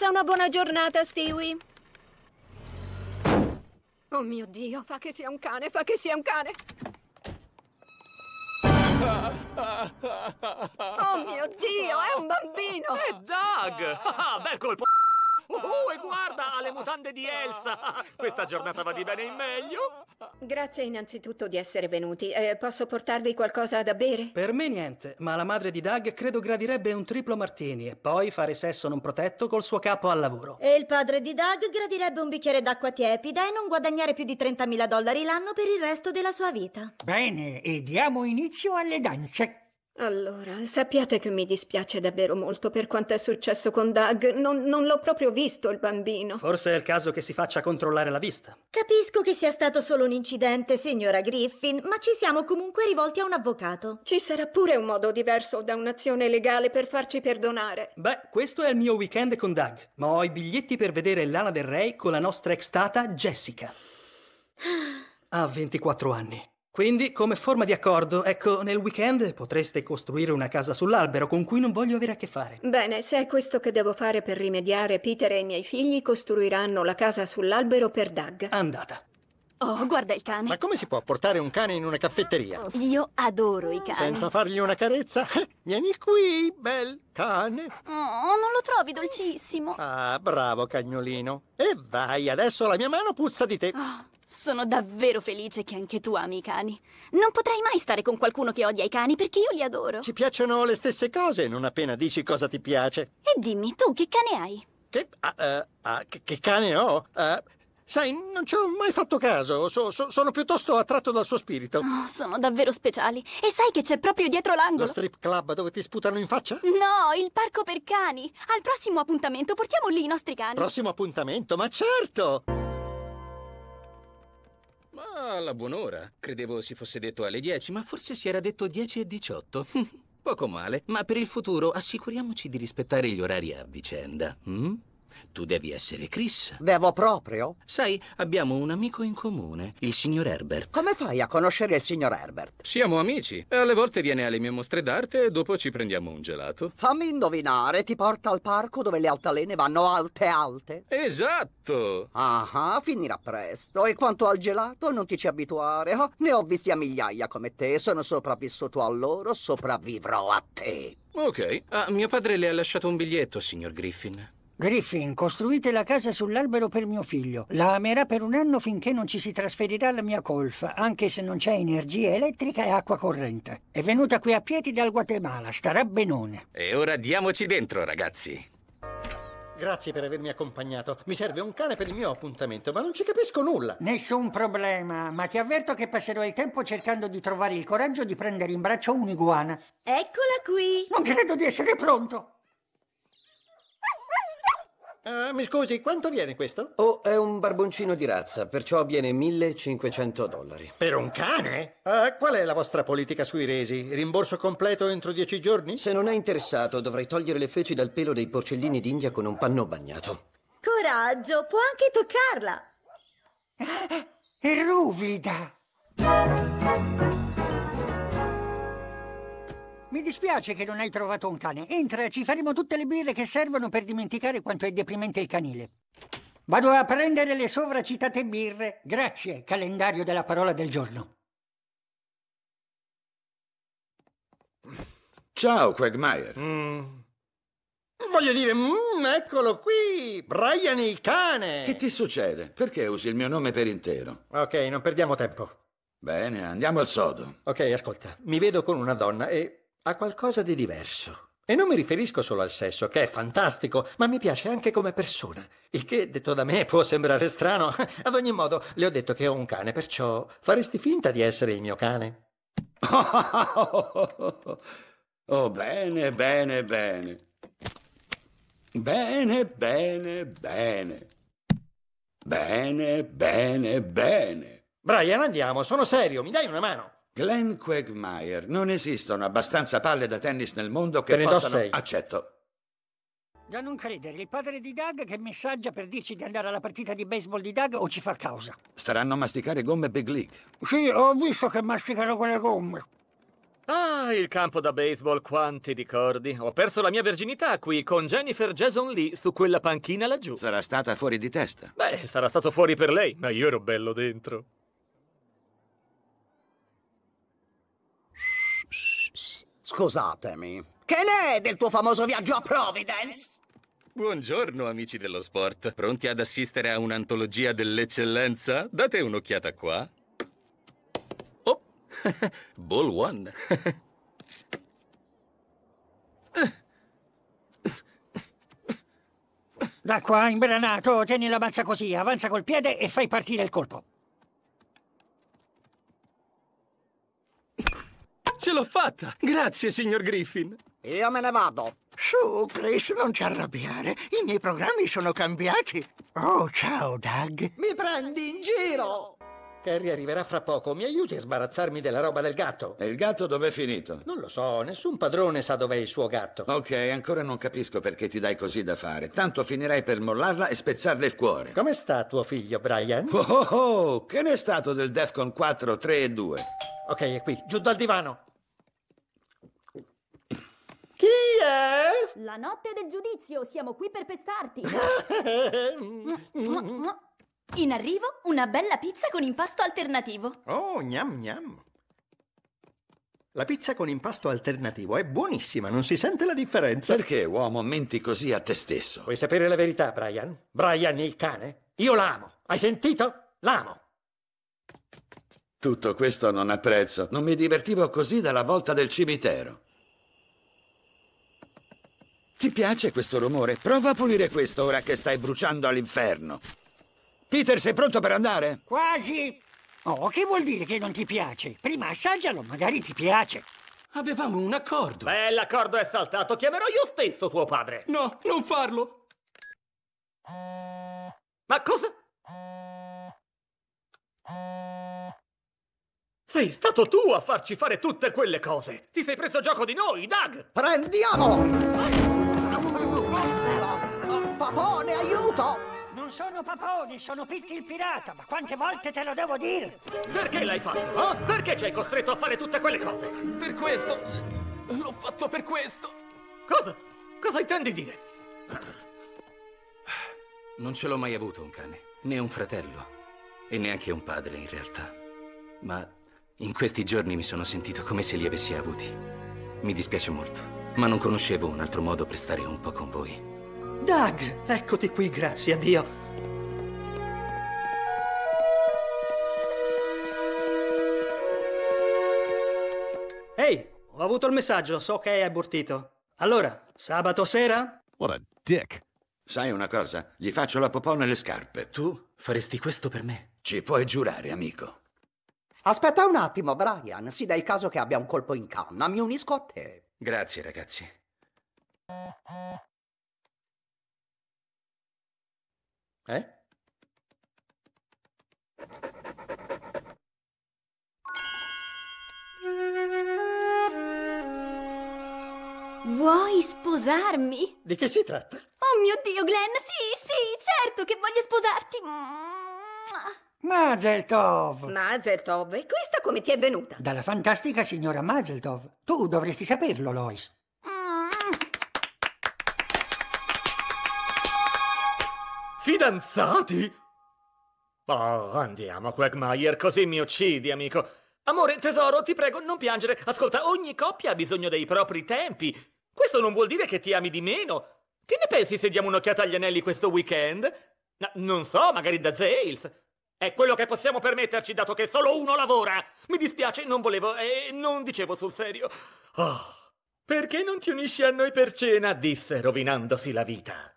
Passa una buona giornata, Stewie. Oh mio Dio, fa che sia un cane, fa che sia un cane. Oh mio Dio, è un bambino! È eh, Doug! Ah, bel colpo! le mutande di Elsa! Questa giornata va di bene in meglio! Grazie innanzitutto di essere venuti. Eh, posso portarvi qualcosa da bere? Per me niente, ma la madre di Doug credo gradirebbe un triplo martini e poi fare sesso non protetto col suo capo al lavoro. E il padre di Doug gradirebbe un bicchiere d'acqua tiepida e non guadagnare più di 30.000 dollari l'anno per il resto della sua vita. Bene, e diamo inizio alle danze. Allora, sappiate che mi dispiace davvero molto per quanto è successo con Doug. Non, non l'ho proprio visto il bambino. Forse è il caso che si faccia controllare la vista. Capisco che sia stato solo un incidente, signora Griffin, ma ci siamo comunque rivolti a un avvocato. Ci sarà pure un modo diverso da un'azione legale per farci perdonare. Beh, questo è il mio weekend con Doug, ma ho i biglietti per vedere Lana del Rey con la nostra ex tata Jessica. Ha 24 anni. Quindi, come forma di accordo, ecco, nel weekend potreste costruire una casa sull'albero con cui non voglio avere a che fare. Bene, se è questo che devo fare per rimediare, Peter e i miei figli costruiranno la casa sull'albero per Doug. Andata. Oh, guarda il cane. Ma come si può portare un cane in una caffetteria? Io adoro i cani. Senza fargli una carezza? Eh, vieni qui, bel cane. Oh, non lo trovi dolcissimo. Ah, bravo cagnolino. E vai, adesso la mia mano puzza di te. Oh. Sono davvero felice che anche tu ami i cani. Non potrei mai stare con qualcuno che odia i cani perché io li adoro. Ci piacciono le stesse cose, non appena dici cosa ti piace. E dimmi, tu che cane hai? Che, uh, uh, che, che cane ho? Uh, sai, non ci ho mai fatto caso, so, so, sono piuttosto attratto dal suo spirito. Oh, sono davvero speciali. E sai che c'è proprio dietro l'angolo? Lo strip club dove ti sputano in faccia? No, il parco per cani. Al prossimo appuntamento portiamo lì i nostri cani. Prossimo appuntamento? Ma certo! Ah, alla buon'ora. Credevo si fosse detto alle 10, ma forse si era detto 10 e 18. Poco male, ma per il futuro assicuriamoci di rispettare gli orari a vicenda. Hm? Tu devi essere Chris. Devo proprio? Sai, abbiamo un amico in comune, il signor Herbert. Come fai a conoscere il signor Herbert? Siamo amici. E alle volte viene alle mie mostre d'arte e dopo ci prendiamo un gelato. Fammi indovinare, ti porta al parco dove le altalene vanno alte alte? Esatto! Ah, ah, finirà presto. E quanto al gelato, non ti ci abituare. Oh, ne ho visti a migliaia come te, sono sopravvissuto a loro, sopravvivrò a te. Ok. Ah, mio padre le ha lasciato un biglietto, signor Griffin. Griffin, costruite la casa sull'albero per mio figlio. La amerà per un anno finché non ci si trasferirà alla mia colfa, anche se non c'è energia elettrica e acqua corrente. È venuta qui a piedi dal Guatemala, starà benone. E ora diamoci dentro, ragazzi. Grazie per avermi accompagnato. Mi serve un cane per il mio appuntamento, ma non ci capisco nulla. Nessun problema, ma ti avverto che passerò il tempo cercando di trovare il coraggio di prendere in braccio un'iguana. Eccola qui. Non credo di essere pronto. Uh, mi scusi, quanto viene questo? Oh, è un barboncino di razza, perciò viene 1500 dollari. Per un cane? Uh, qual è la vostra politica sui resi? Rimborso completo entro dieci giorni? Se non è interessato, dovrei togliere le feci dal pelo dei porcellini d'India con un panno bagnato. Coraggio, può anche toccarla. È ruvida. Mi dispiace che non hai trovato un cane. Entra, ci faremo tutte le birre che servono per dimenticare quanto è deprimente il canile. Vado a prendere le sovracitate birre. Grazie, calendario della parola del giorno. Ciao, Quagmire. Mm. Voglio dire, mm, eccolo qui, Brian il cane. Che ti succede? Perché usi il mio nome per intero? Ok, non perdiamo tempo. Bene, andiamo al sodo. Ok, ascolta, mi vedo con una donna e a qualcosa di diverso. E non mi riferisco solo al sesso, che è fantastico, ma mi piace anche come persona. Il che, detto da me, può sembrare strano. Ad ogni modo, le ho detto che ho un cane, perciò faresti finta di essere il mio cane? Oh, bene, bene, bene. Bene, bene, bene. Bene, bene, bene. Brian, andiamo, sono serio, mi dai una mano? Glenn Quagmire, non esistono abbastanza palle da tennis nel mondo che Te possano... Sei. Accetto. Da non credere, il padre di Doug che messaggia per dirci di andare alla partita di baseball di Doug o ci fa causa. Staranno a masticare gomme Big League. Sì, ho visto che masticano quelle gomme. Ah, il campo da baseball, quanti ricordi. Ho perso la mia virginità qui con Jennifer Jason Lee su quella panchina laggiù. Sarà stata fuori di testa. Beh, sarà stato fuori per lei, ma io ero bello dentro. Scusatemi, che ne è del tuo famoso viaggio a Providence? Buongiorno amici dello sport, pronti ad assistere a un'antologia dell'eccellenza? Date un'occhiata qua. Oh, Ball One. da qua, imbranato, tieni la mazza così, avanza col piede e fai partire il colpo. Ce l'ho fatta! Grazie, signor Griffin! Io me ne vado! Su, Chris, non ti arrabbiare. I miei programmi sono cambiati. Oh, ciao, Doug. Mi prendi in giro! Carrie arriverà fra poco. Mi aiuti a sbarazzarmi della roba del gatto? E il gatto dov'è finito? Non lo so, nessun padrone sa dov'è il suo gatto. Ok, ancora non capisco perché ti dai così da fare. Tanto finirai per mollarla e spezzarle il cuore. Come sta tuo figlio, Brian? Oh, oh, oh. che ne è stato del Defcon 4, 3 e 2? Ok, è qui, giù dal divano. è? La notte del giudizio, siamo qui per pestarti. In arrivo una bella pizza con impasto alternativo. Oh, gnam gnam. La pizza con impasto alternativo è buonissima, non si sente la differenza. Perché, uomo, menti così a te stesso? Vuoi sapere la verità, Brian? Brian il cane? Io l'amo. Hai sentito? L'amo. Tutto questo non apprezzo. Non mi divertivo così dalla volta del cimitero. Ti piace questo rumore? Prova a pulire questo ora che stai bruciando all'inferno. Peter, sei pronto per andare? Quasi! Oh, che vuol dire che non ti piace? Prima assaggialo, magari ti piace. Avevamo un accordo. Beh, l'accordo è saltato. Chiamerò io stesso tuo padre. No, non farlo. Ma cosa? Sei stato tu a farci fare tutte quelle cose. Ti sei preso gioco di noi, Doug. Prendiamo! Ah! Papone, aiuto! Non sono paponi, sono Pitti il pirata, ma quante volte te lo devo dire? Perché l'hai fatto? Eh? Perché ci hai costretto a fare tutte quelle cose? Per questo. L'ho fatto per questo. Cosa? Cosa intendi dire? Non ce l'ho mai avuto un cane, né un fratello, e neanche un padre in realtà. Ma in questi giorni mi sono sentito come se li avessi avuti. Mi dispiace molto ma non conoscevo un altro modo per stare un po' con voi. Doug, eccoti qui, grazie a Dio. Ehi, ho avuto il messaggio, so che hai abortito. Allora, sabato sera? What a dick. Sai una cosa? Gli faccio la popò nelle scarpe. Tu faresti questo per me? Ci puoi giurare, amico. Aspetta un attimo, Brian. Si dà il caso che abbia un colpo in canna, mi unisco a te. Grazie ragazzi. Eh? Vuoi sposarmi? Di che si tratta? Oh mio Dio, Glenn, sì, sì, certo che voglio sposarti. Mazel Tov! Mazel Tov, e questo come ti è venuta? Dalla fantastica signora Mazeltov. Tu dovresti saperlo, Lois. Fidanzati? Oh, andiamo, Quagmire, così mi uccidi, amico. Amore, tesoro, ti prego, non piangere. Ascolta, ogni coppia ha bisogno dei propri tempi. Questo non vuol dire che ti ami di meno. Che ne pensi se diamo un'occhiata agli anelli questo weekend? No, non so, magari da Zales. È quello che possiamo permetterci, dato che solo uno lavora. Mi dispiace, non volevo e eh, non dicevo sul serio. Oh, perché non ti unisci a noi per cena? disse, rovinandosi la vita.